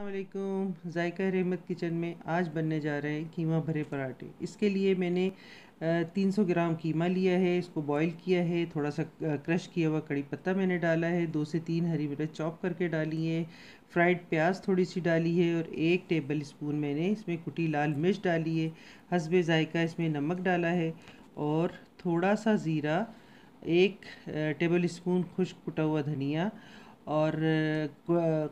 अल्लाम जायका रहमत किचन में आज बनने जा रहे हैं कीमा भरे पराठे इसके लिए मैंने 300 ग्राम कीमा लिया है इसको बॉईल किया है थोड़ा सा क्रश किया हुआ कड़ी पत्ता मैंने डाला है दो से तीन हरी मिर्च चॉप करके डाली है फ्राइड प्याज थोड़ी सी डाली है और एक टेबल स्पून मैंने इसमें कुटी लाल मिर्च डाली है हसब जायका इसमें नमक डाला है और थोड़ा सा ज़ीरा एक टेबल स्पून खुश्क कुटा हुआ धनिया और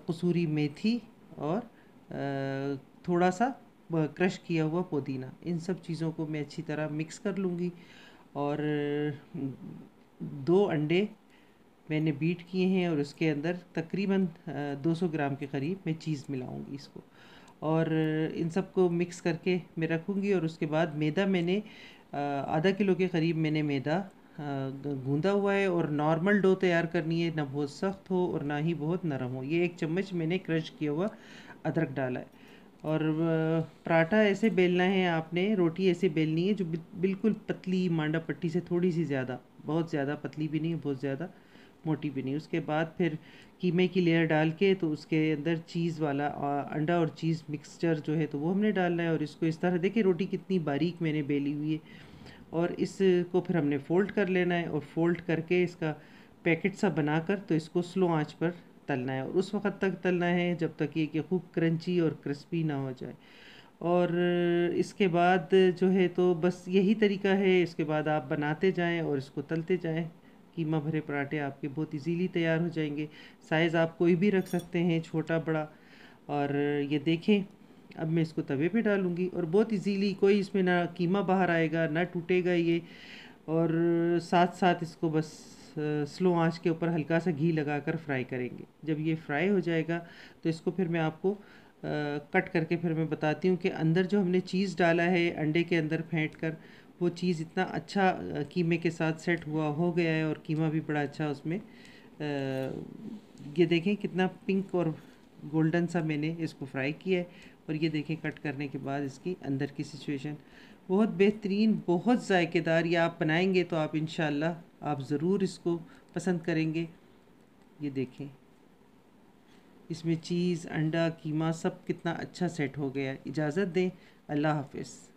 कसूरी मेथी और थोड़ा सा क्रश किया हुआ पुदीना इन सब चीज़ों को मैं अच्छी तरह मिक्स कर लूँगी और दो अंडे मैंने बीट किए हैं और उसके अंदर तकरीबन 200 ग्राम के करीब मैं चीज़ मिलाऊंगी इसको और इन सब को मिक्स करके मैं रखूँगी और उसके बाद मैदा मैंने आधा किलो के करीब मैंने मैदा गूंदा हुआ है और नॉर्मल डो तैयार करनी है ना बहुत सख्त हो और ना ही बहुत नरम हो ये एक चम्मच मैंने क्रश किया हुआ अदरक डाला है और पराठा ऐसे बेलना है आपने रोटी ऐसे बेलनी है जो बिल्कुल पतली मांडा पट्टी से थोड़ी सी ज़्यादा बहुत ज़्यादा पतली भी नहीं बहुत ज़्यादा मोटी भी नहीं उसके बाद फिर कीमे की लेयर डाल के तो उसके अंदर चीज़ वाला अंडा और चीज़ मिक्सचर जो है तो वो हमने डालना है और इसको इस तरह देखिए रोटी कितनी बारीक मैंने बेली हुई है और इसको फिर हमने फ़ोल्ड कर लेना है और फ़ोल्ड करके इसका पैकेट सा बनाकर तो इसको स्लो आंच पर तलना है और उस वक़्त तक तलना है जब तक ये कि खूब क्रंची और क्रिस्पी ना हो जाए और इसके बाद जो है तो बस यही तरीका है इसके बाद आप बनाते जाएं और इसको तलते जाएं कीमा भरे पराठे आपके बहुत इजीली तैयार हो जाएंगे साइज़ आप कोई भी रख सकते हैं छोटा बड़ा और ये देखें अब मैं इसको तवे पे डालूँगी और बहुत इजीली कोई इसमें ना कीमा बाहर आएगा ना टूटेगा ये और साथ साथ इसको बस स्लो आंच के ऊपर हल्का सा घी लगा कर फ्राई करेंगे जब ये फ्राई हो जाएगा तो इसको फिर मैं आपको आ, कट करके फिर मैं बताती हूँ कि अंदर जो हमने चीज़ डाला है अंडे के अंदर फेंट कर वो चीज़ इतना अच्छा कीमे के साथ सेट हुआ हो गया है और कीमा भी बड़ा अच्छा उसमें आ, ये देखें कितना पिंक और गोल्डन सा मैंने इसको फ्राई किया है और ये देखें कट करने के बाद इसकी अंदर की सिचुएशन बहुत बेहतरीन बहुत जायकेदार ये आप बनाएंगे तो आप इन आप ज़रूर इसको पसंद करेंगे ये देखें इसमें चीज़ अंडा कीमा सब कितना अच्छा सेट हो गया इजाज़त दें अल्लाह हाफिज़